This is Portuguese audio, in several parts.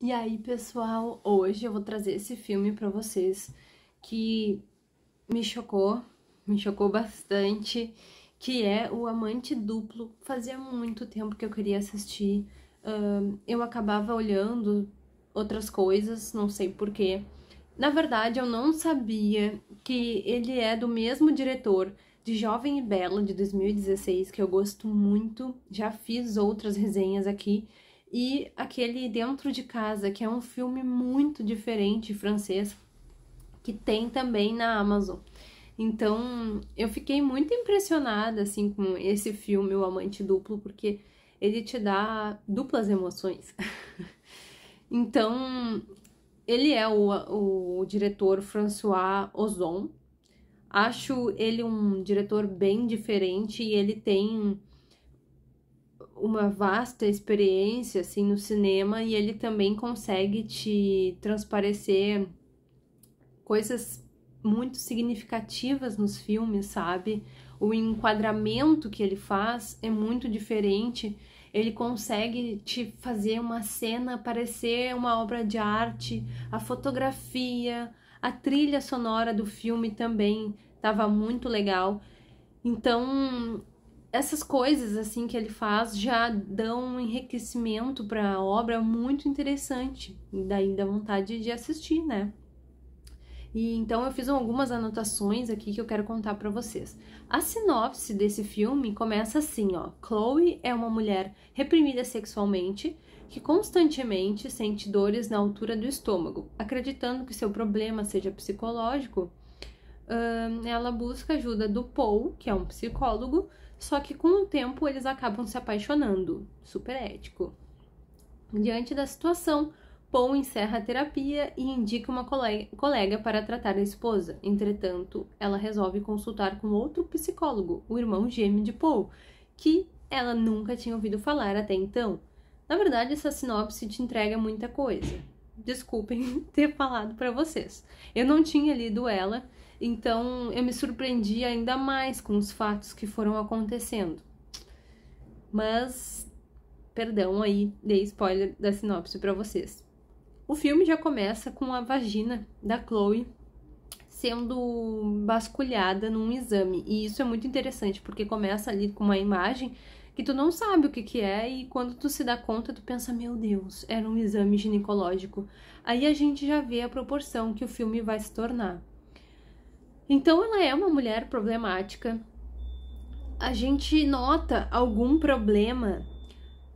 E aí, pessoal, hoje eu vou trazer esse filme para vocês que me chocou, me chocou bastante, que é O Amante Duplo. Fazia muito tempo que eu queria assistir. Uh, eu acabava olhando outras coisas, não sei porquê. Na verdade, eu não sabia que ele é do mesmo diretor de Jovem e Bela de 2016, que eu gosto muito. Já fiz outras resenhas aqui e aquele Dentro de Casa, que é um filme muito diferente francês, que tem também na Amazon. Então, eu fiquei muito impressionada assim com esse filme O Amante Duplo, porque ele te dá duplas emoções. então, ele é o, o diretor François Ozon. Acho ele um diretor bem diferente e ele tem uma vasta experiência assim no cinema e ele também consegue te transparecer coisas muito significativas nos filmes, sabe? O enquadramento que ele faz é muito diferente. Ele consegue te fazer uma cena parecer uma obra de arte, a fotografia, a trilha sonora do filme também estava muito legal. Então, essas coisas assim que ele faz já dão um enriquecimento para a obra muito interessante e daí dá vontade de assistir, né? E então eu fiz algumas anotações aqui que eu quero contar para vocês. A sinopse desse filme começa assim, ó: Chloe é uma mulher reprimida sexualmente que constantemente sente dores na altura do estômago, acreditando que seu problema seja psicológico. ela busca ajuda do Paul, que é um psicólogo, só que com o tempo eles acabam se apaixonando. Super ético. Diante da situação, Paul encerra a terapia e indica uma colega para tratar a esposa. Entretanto, ela resolve consultar com outro psicólogo, o irmão gêmeo de Paul, que ela nunca tinha ouvido falar até então. Na verdade, essa sinopse te entrega muita coisa. Desculpem ter falado para vocês. Eu não tinha lido ela então eu me surpreendi ainda mais com os fatos que foram acontecendo. Mas, perdão aí, dei spoiler da sinopse para vocês. O filme já começa com a vagina da Chloe sendo basculhada num exame. E isso é muito interessante, porque começa ali com uma imagem que tu não sabe o que, que é, e quando tu se dá conta, tu pensa, meu Deus, era um exame ginecológico. Aí a gente já vê a proporção que o filme vai se tornar. Então ela é uma mulher problemática. A gente nota algum problema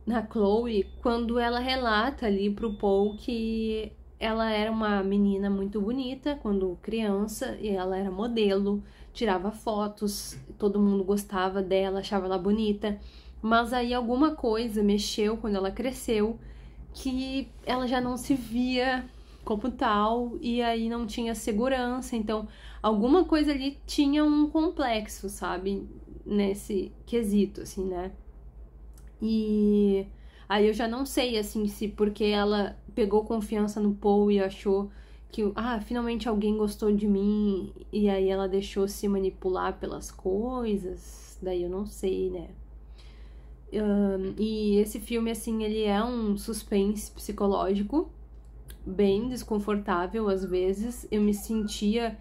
na Chloe quando ela relata ali pro Paul que ela era uma menina muito bonita quando criança e ela era modelo, tirava fotos, todo mundo gostava dela, achava ela bonita, mas aí alguma coisa mexeu quando ela cresceu que ela já não se via como tal e aí não tinha segurança, então alguma coisa ali tinha um complexo, sabe? Nesse quesito, assim, né? E aí eu já não sei, assim, se porque ela pegou confiança no Paul e achou que, ah, finalmente alguém gostou de mim e aí ela deixou se manipular pelas coisas. Daí eu não sei, né? Um, e esse filme, assim, ele é um suspense psicológico, bem desconfortável às vezes. Eu me sentia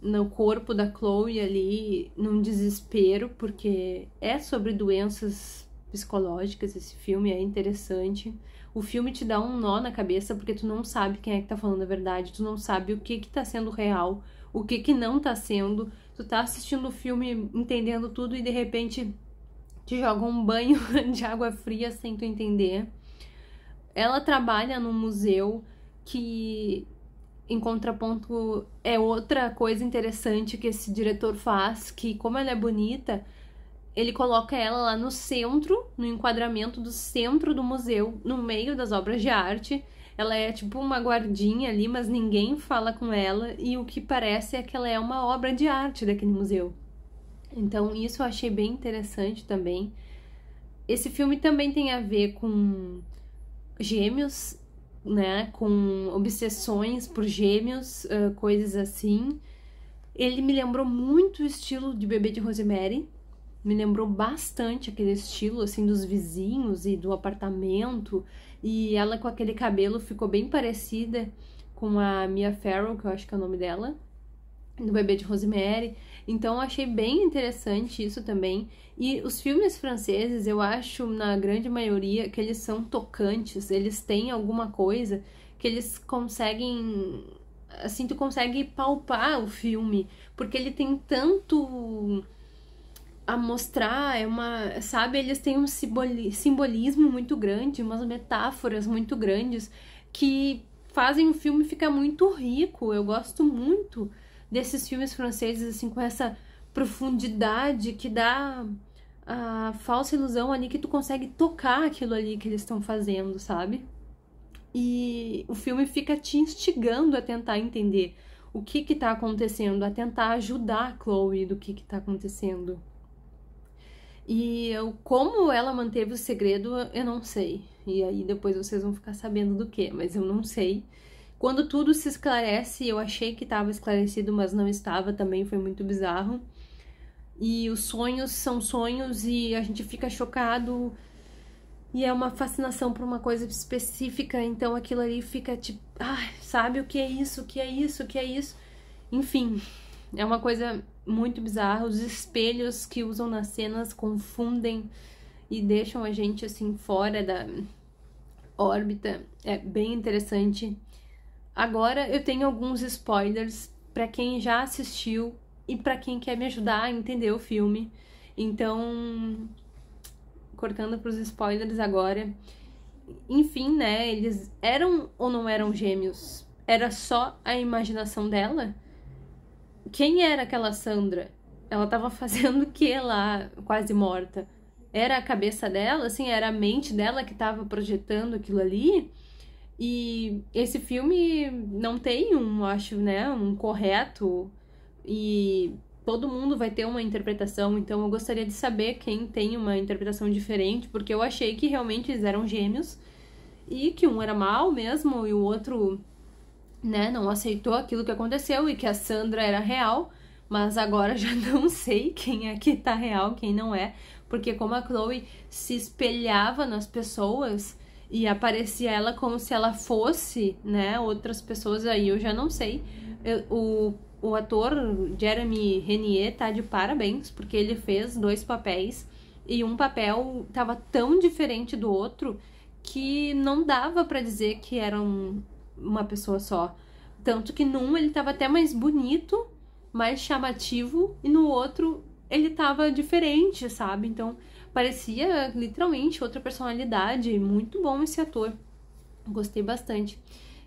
no corpo da Chloe ali, num desespero, porque é sobre doenças psicológicas esse filme, é interessante. O filme te dá um nó na cabeça porque tu não sabe quem é que tá falando a verdade, tu não sabe o que que tá sendo real, o que que não tá sendo. Tu tá assistindo o filme, entendendo tudo e de repente te joga um banho de água fria sem tu entender. Ela trabalha num museu que em contraponto, é outra coisa interessante que esse diretor faz, que como ela é bonita, ele coloca ela lá no centro, no enquadramento do centro do museu, no meio das obras de arte. Ela é tipo uma guardinha ali, mas ninguém fala com ela, e o que parece é que ela é uma obra de arte daquele museu. Então, isso eu achei bem interessante também. Esse filme também tem a ver com gêmeos né, com obsessões por gêmeos, uh, coisas assim. Ele me lembrou muito o estilo de Bebê de Rosemary, me lembrou bastante aquele estilo, assim, dos vizinhos e do apartamento, e ela com aquele cabelo ficou bem parecida com a Mia Farrow, que eu acho que é o nome dela, do bebê de Rosemary. Então achei bem interessante isso também. E os filmes franceses, eu acho na grande maioria que eles são tocantes, eles têm alguma coisa que eles conseguem assim tu consegue palpar o filme, porque ele tem tanto a mostrar, é uma, sabe, eles têm um simbolismo muito grande, umas metáforas muito grandes que fazem o filme ficar muito rico. Eu gosto muito desses filmes franceses, assim, com essa profundidade que dá a falsa ilusão ali que tu consegue tocar aquilo ali que eles estão fazendo, sabe? E o filme fica te instigando a tentar entender o que que tá acontecendo, a tentar ajudar a Chloe do que que tá acontecendo. E eu, como ela manteve o segredo, eu não sei. E aí depois vocês vão ficar sabendo do que, mas eu não sei. Quando tudo se esclarece, eu achei que estava esclarecido, mas não estava também, foi muito bizarro. E os sonhos são sonhos e a gente fica chocado. E é uma fascinação por uma coisa específica, então aquilo ali fica tipo, ah, sabe o que é isso, o que é isso, o que é isso. Enfim, é uma coisa muito bizarra. Os espelhos que usam nas cenas confundem e deixam a gente assim fora da órbita. É bem interessante. Agora eu tenho alguns spoilers para quem já assistiu e para quem quer me ajudar a entender o filme. Então, cortando para os spoilers agora. Enfim, né? Eles eram ou não eram gêmeos? Era só a imaginação dela? Quem era aquela Sandra? Ela estava fazendo o que lá, quase morta? Era a cabeça dela, assim, era a mente dela que estava projetando aquilo ali? E esse filme não tem um, acho, né, um correto e todo mundo vai ter uma interpretação, então eu gostaria de saber quem tem uma interpretação diferente, porque eu achei que realmente eles eram gêmeos e que um era mal mesmo e o outro, né, não aceitou aquilo que aconteceu e que a Sandra era real, mas agora já não sei quem é que tá real, quem não é, porque como a Chloe se espelhava nas pessoas, e aparecia ela como se ela fosse, né, outras pessoas aí, eu já não sei. Eu, o, o ator Jeremy Renier tá de parabéns, porque ele fez dois papéis e um papel tava tão diferente do outro que não dava para dizer que era um, uma pessoa só. Tanto que num ele tava até mais bonito, mais chamativo, e no outro ele tava diferente, sabe? Então, parecia literalmente outra personalidade. Muito bom esse ator. Gostei bastante.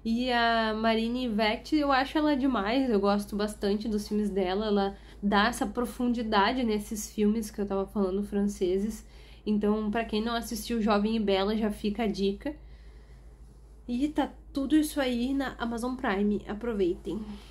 E a Marine Vect, eu acho ela demais, eu gosto bastante dos filmes dela, ela dá essa profundidade nesses filmes que eu tava falando franceses. Então, para quem não assistiu Jovem e Bela, já fica a dica. E tá tudo isso aí na Amazon Prime, aproveitem.